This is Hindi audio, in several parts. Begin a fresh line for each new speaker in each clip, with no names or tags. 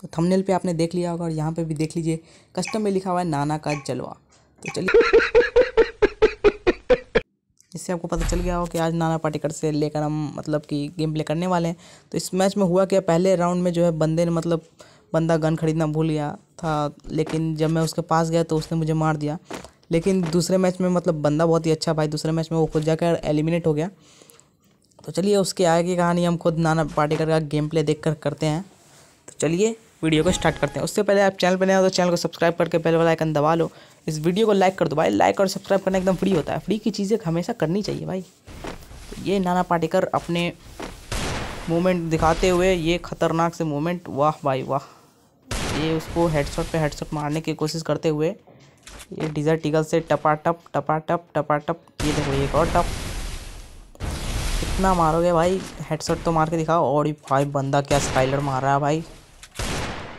तो थंबनेल पे आपने देख लिया होगा और यहाँ पे भी देख लीजिए कस्टम में लिखा हुआ है नाना का जलवा तो चलिए इससे आपको पता चल गया हो कि आज नाना पाटेकर से लेकर हम मतलब कि गेम प्ले करने वाले हैं तो इस मैच में हुआ क्या पहले राउंड में जो है बंदे ने मतलब बंदा गन खरीदना भूल गया था लेकिन जब मैं उसके पास गया तो उसने मुझे मार दिया लेकिन दूसरे मैच में मतलब बंदा बहुत ही अच्छा भाई दूसरे मैच में वो खुद जाकर एलिमिनेट हो गया तो चलिए उसके आगे की कहानी हम खुद नाना पाटेकर का गेम प्ले देख कर करते हैं तो चलिए वीडियो को स्टार्ट करते हैं उससे पहले आप चैनल पर नए हो तो चैनल को सब्सक्राइब करके पहले वाला आइकन दबा लो इस वीडियो को लाइक कर दो भाई लाइक और सब्सक्राइब करना एकदम फ्री होता है फ्री की चीज़ें हमेशा करनी चाहिए भाई ये नाना पाटेकर अपने मूवमेंट दिखाते हुए ये खतरनाक से मूवमेंट वाह भाई वाह ये उसको हेडसेट पे हेडसेट मारने की कोशिश करते हुए ये डिजर्ट टिकल से टपा टप टपा टप ये देखो एक और टप कितना मारोगे भाई हेडसेट तो मार के दिखाओ और भाई बंदा क्या स्काइलर मार रहा है भाई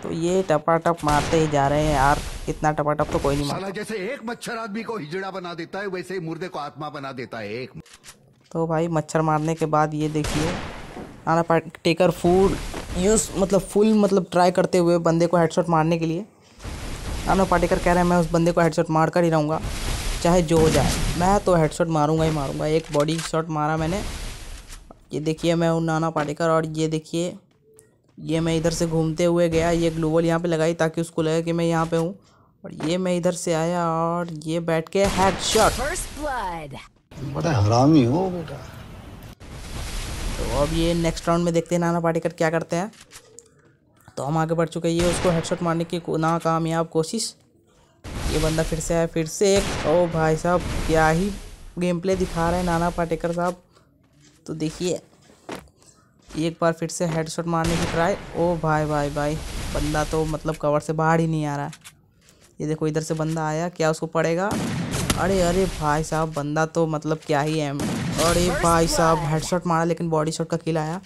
तो ये टपाटप मारते ही जा रहे हैं यार इतना टपाटप तो कोई नहीं मारता जैसे एक मच्छर आदमी को हिजड़ा बना देता है वैसे ही मुर्दे को आत्मा बना देता है एक तो भाई मच्छर मारने के बाद ये देखिए आना टेकर फूल यूज़ मतलब फुल मतलब ट्राई करते हुए बंदे को हेडशॉट मारने के लिए नाना पाटेकर कह रहे हैं मैं उस बंदे को हेडशॉट मार कर ही रहूँगा चाहे जो हो जाए मैं तो हेडशॉट मारूंगा ही मारूंगा एक बॉडी शॉट मारा मैंने ये देखिए मैं हूँ नाना पाटेकर और ये देखिए ये मैं इधर से घूमते हुए गया ये ग्लूबल यहाँ पे लगाई ताकि उसको लगे कि मैं यहाँ पे हूँ और ये मैं इधर से आया और ये बैठ के हेडशॉट बड़ा हरामी हो बेटा तो अब ये नेक्स्ट राउंड में देखते हैं नाना पाटेकर क्या करते हैं तो हम आगे बढ़ चुके हैं ये उसको हेडशॉट मारने की नाकामयाब कोशिश ये बंदा फिर से आया फिर से एक ओ भाई साहब क्या ही गेम प्ले दिखा रहे हैं नाना पाटेकर साहब तो देखिए एक बार फिर से हेडशॉट मारने की ट्राई ओ भाई भाई भाई बंदा तो मतलब कवर से बाहर ही नहीं आ रहा है ये देखो इधर से बंदा आया क्या उसको पड़ेगा अरे अरे भाई साहब बंदा तो मतलब क्या ही है अरे भाई साहब हेडशॉट मारा लेकिन बॉडी शॉट का किल आया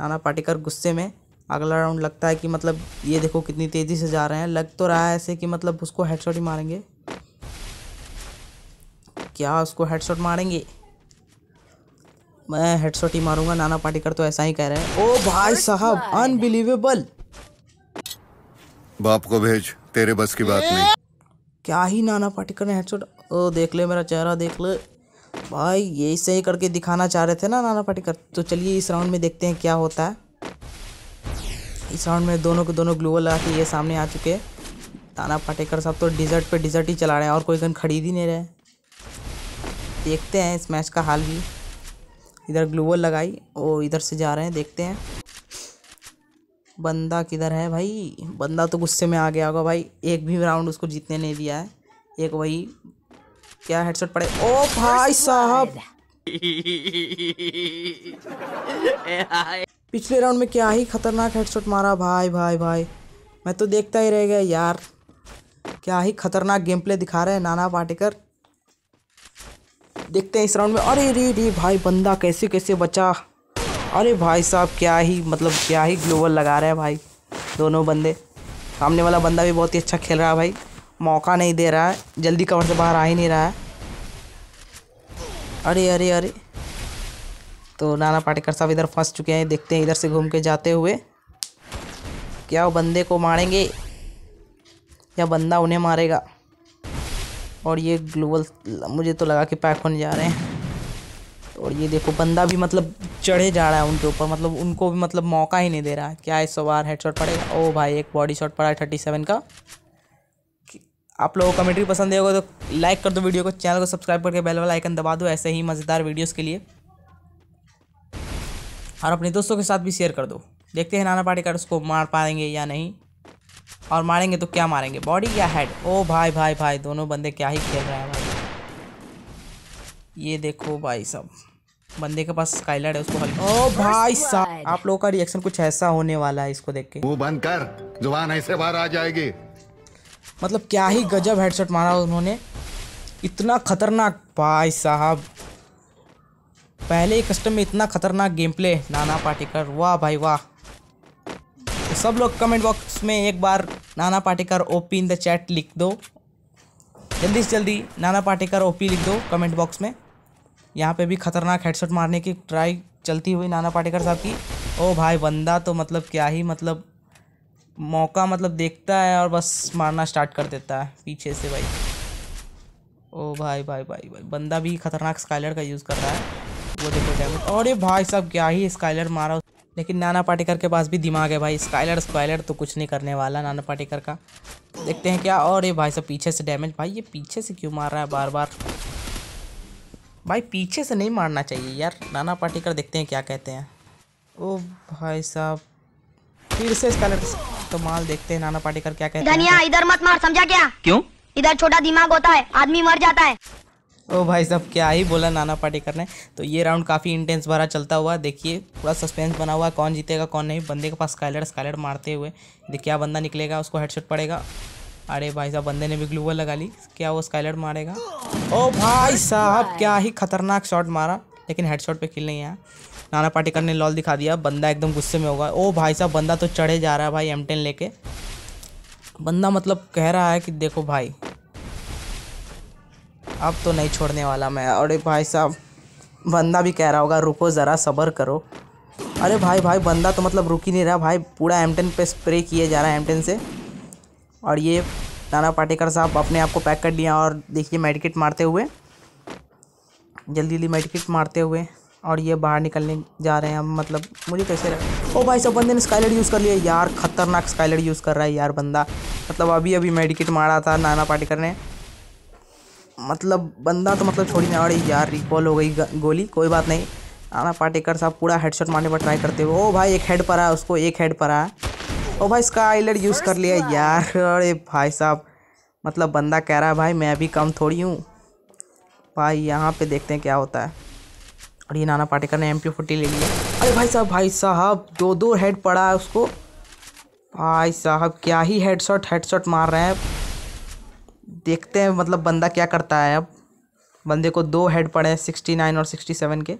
नाना पाटिकर गुस्से में अगला राउंड लगता है कि मतलब ये देखो कितनी तेज़ी से जा रहे हैं लग तो रहा है ऐसे कि मतलब उसको हेडशॉट ही मारेंगे क्या उसको हेडशॉट मारेंगे मैं हेडशॉट ही मारूंगा नाना पाटेकर तो ऐसा ही कह रहे हैं ओ भाई साहब अनबिलीवेबल बाप को भेज तेरे बस की बात नहीं क्या ही नाना पाटेकर ने हेडशॉट ओ देख ले मेरा चेहरा देख ले भाई यही सही करके दिखाना चाह रहे थे ना नाना पाटेकर तो चलिए इस राउंड में देखते हैं क्या होता है इस राउंड में दोनों के दोनों ग्लोबल लगा के ये सामने आ चुके नाना पाटेकर साहब तो डिजर्ट पे डिजर्ट ही चला रहे हैं और कोई गन खरीद ही नहीं रहे देखते हैं इस मैच का हाल भी इधर ग्लूवल लगाई ओ इधर से जा रहे हैं देखते हैं बंदा किधर है भाई बंदा तो गुस्से में आ गया होगा भाई एक भी राउंड उसको जीतने नहीं दिया है एक वही क्या हेडसेट पड़े ओ भाई साहब पिछले राउंड में क्या ही खतरनाक हेडसेट मारा भाई भाई भाई मैं तो देखता ही रह गया यार क्या ही खतरनाक गेम प्ले दिखा रहे हैं नाना पाटेकर देखते हैं इस राउंड में अरे रे रे भाई बंदा कैसे कैसे बचा अरे भाई साहब क्या ही मतलब क्या ही ग्लोबल लगा रहे हैं भाई दोनों बंदे सामने वाला बंदा भी बहुत ही अच्छा खेल रहा है भाई मौका नहीं दे रहा है जल्दी कवर से बाहर आ ही नहीं रहा है अरे अरे अरे तो नाना पाटेकर साहब इधर फंस चुके हैं देखते हैं इधर से घूम के जाते हुए क्या वो बंदे को मारेंगे या बंदा उन्हें मारेगा और ये ग्लोबल मुझे तो लगा कि पैक होने जा रहे हैं और ये देखो बंदा भी मतलब चढ़े जा रहा है उनके ऊपर मतलब उनको भी मतलब मौका ही नहीं दे रहा है क्या इस सवार हेड शॉट पड़ेगा ओ भाई एक बॉडी शॉट पड़ा है थर्टी सेवन का आप लोगों को कमेंट्री पसंद होगा तो लाइक कर दो वीडियो को चैनल को सब्सक्राइब करके बेल वाला आइकन दबा दो ऐसे ही मज़ेदार वीडियोस के लिए और अपने दोस्तों के साथ भी शेयर कर दो देखते हैं नाना पाटेकर उसको मार पाएंगे या नहीं और मारेंगे तो क्या मारेंगे बॉडी या हेड ओ oh, भाई भाई भाई दोनों बंदे क्या ही खेल रहे हैं भाई ये देखो भाई सब बंदे के पास स्काइलर है उसको हल ओ oh, भाई साहब आप लोगों का रिएक्शन कुछ ऐसा होने वाला है इसको देख के वो बंद कर जुबान ऐसे बाहर आ जाएगी मतलब क्या ही गजब हेडसेट मारा उन्होंने इतना खतरनाक भाई साहब पहले ही कस्टम में इतना खतरनाक गेम प्ले नाना पाटेकर वाह भाई वाह सब लोग कमेंट बॉक्स में एक बार Nana Patekar OP in the chat लिख दो जल्दी से जल्दी नाना पाटेकर ओपी लिख दो कमेंट बॉक्स में यहाँ पे भी खतरनाक हेडसेट मारने की ट्राई चलती हुई नाना पाटेकर साहब की ओ भाई बंदा तो मतलब क्या ही मतलब मौका मतलब देखता है और बस मारना स्टार्ट कर देता है पीछे से भाई ओ भाई भाई भाई भाई बंदा भी खतरनाक स्काइलर का यूज़ कर रहा है वो देखो डैमेज ये भाई साहब क्या ही स्काइलर मारा लेकिन नाना पाटेकर के पास भी दिमाग है भाई स्काइलर स्क्वाइलर तो कुछ नहीं करने वाला नाना पाटेकर का देखते हैं क्या और ये भाई साहब पीछे से डैमेज भाई ये पीछे से क्यों मार रहा है बार बार भाई पीछे से नहीं मारना चाहिए यार नाना पाटेकर देखते हैं क्या कहते हैं ओ भाई साहब फिर से स्काइलर तो माल देखते हैं नाना पाटेकर क्या कहते हैं इधर मत मार समझा क्या क्यों इधर छोटा दिमाग होता है आदमी मर जाता है ओ भाई साहब क्या ही बोला नाना पार्टी ने तो ये राउंड काफ़ी इंटेंस भरा चलता हुआ देखिए पूरा सस्पेंस बना हुआ कौन जीतेगा कौन नहीं बंदे के पास स्काइलर स्काइलर मारते हुए देखिए क्या बंदा निकलेगा उसको हेडशॉट पड़ेगा अरे भाई साहब बंदे ने भी ग्लूवर लगा ली क्या वो स्काइलर मारेगा ओ भाई साहब क्या ही खतरनाक शॉट मारा लेकिन हेडशॉट पे खिल नहीं आया नाना पाटेकर ने लॉल दिखा दिया बंदा एकदम गुस्से में होगा ओ भाई साहब बंदा तो चढ़े जा रहा है भाई एम लेके बंदा मतलब कह रहा है कि देखो भाई अब तो नहीं छोड़ने वाला मैं अरे भाई साहब बंदा भी कह रहा होगा रुको ज़रा सब्र करो अरे भाई भाई बंदा तो मतलब रुक ही नहीं रहा भाई पूरा एमटेन पे स्प्रे किए जा रहा है एमटेन से और ये नाना पाटेकर साहब अपने आप को पैक कर लिया और देखिए मेडिकेट मारते हुए जल्दी जल्दी मेडिकेट मारते हुए और ये बाहर निकलने जा रहे हैं हम मतलब मुझे कैसे रहा ओ भाई सब बंदे ने स्काइलेट यूज़ कर लिया यार खतरनाक स्काइलेट यूज़ कर रहा है यार बंदा मतलब अभी अभी मेडिकेट मारा था नाना पाटेकर ने मतलब बंदा तो मतलब छोड़ी ना अरे यार रिकॉल हो गई गोली कोई बात नहीं आना पाटेकर साहब पूरा हेडशॉट मारने पर ट्राई करते हुए ओ भाई एक हेड पर आया उसको एक हेड पर आया ओ भाई इसका आईलेट यूज़ कर लिया यार अरे भाई साहब मतलब बंदा कह रहा है भाई मैं भी कम थोड़ी हूँ भाई यहाँ पे देखते हैं क्या होता है और ये नाना पाटेकर ने एम पी फोर्टी ले लिया अरे भाई साहब भाई साहब दो दो हेड पड़ा है उसको भाई साहब क्या ही हेड हेडशॉट हेडशॉट मार रहे हैं देखते हैं मतलब बंदा क्या करता है अब बंदे को दो हेड पड़े हैं सिक्सटी नाइन और सिक्सटी सेवन के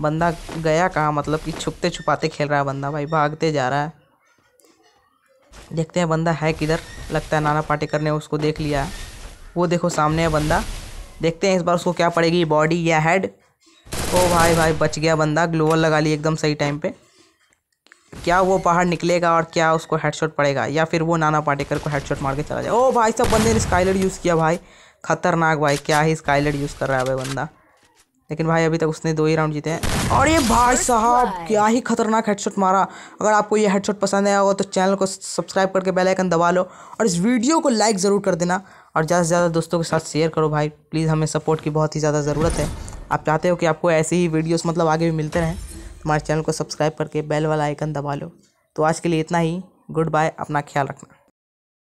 बंदा गया कहाँ मतलब कि छुपते छुपाते खेल रहा है बंदा भाई भागते जा रहा है देखते हैं बंदा है किधर लगता है नाना पाटेकर ने उसको देख लिया है वो देखो सामने है बंदा देखते हैं इस बार उसको क्या पड़ेगी बॉडी या हेड ओ भाई भाई बच गया बंदा ग्लोअर लगा ली एकदम सही टाइम पर क्या वो बाहर निकलेगा और क्या उसको हेडशॉट पड़ेगा या फिर वो नाना पाटेकर को हेडशॉट मार के चला जाए ओ भाई सब बंदे ने स्काइलर यूज़ किया भाई खतरनाक भाई क्या ही स्काइलर यूज़ कर रहा है भाई बंदा लेकिन भाई अभी तक उसने दो ही राउंड जीते हैं और ये भाई साहब क्या ही खतरनाक हेडशॉट मारा अगर आपको ये हेडशॉट पसंद आया होगा तो चैनल को सब्सक्राइब करके बेल आइकन दबा लो और इस वीडियो को लाइक ज़रूर कर देना और ज़्यादा से ज़्यादा दोस्तों के साथ शेयर करो भाई प्लीज़ हमें सपोर्ट की बहुत ही ज़्यादा ज़रूरत है आप चाहते हो कि आपको ऐसी ही वीडियोज़ मतलब आगे भी मिलते रहें हमारे चैनल को सब्सक्राइब करके बेल वाला आइकन दबा लो तो आज के लिए इतना ही गुड बाय अपना ख्याल रखना